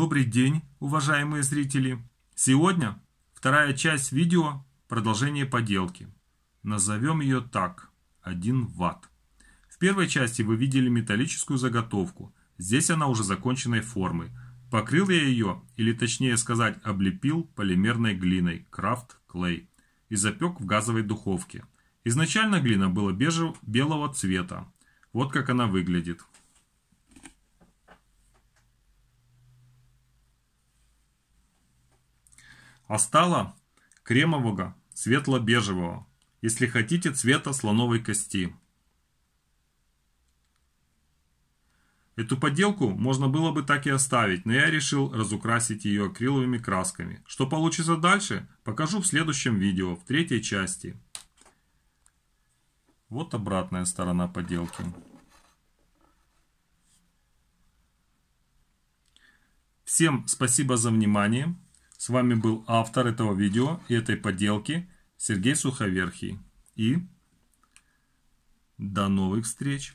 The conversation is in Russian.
Добрый день, уважаемые зрители! Сегодня вторая часть видео «Продолжение поделки». Назовем ее так. 1 ватт. В первой части вы видели металлическую заготовку. Здесь она уже законченной формы. Покрыл я ее, или точнее сказать, облепил полимерной глиной Крафт Клей и запек в газовой духовке. Изначально глина была бежев, белого цвета. Вот как она выглядит. а стала кремового, светло-бежевого, если хотите цвета слоновой кости. Эту подделку можно было бы так и оставить, но я решил разукрасить ее акриловыми красками. Что получится дальше, покажу в следующем видео, в третьей части. Вот обратная сторона поделки. Всем спасибо за внимание. С вами был автор этого видео и этой поделки Сергей Суховерхий. И до новых встреч!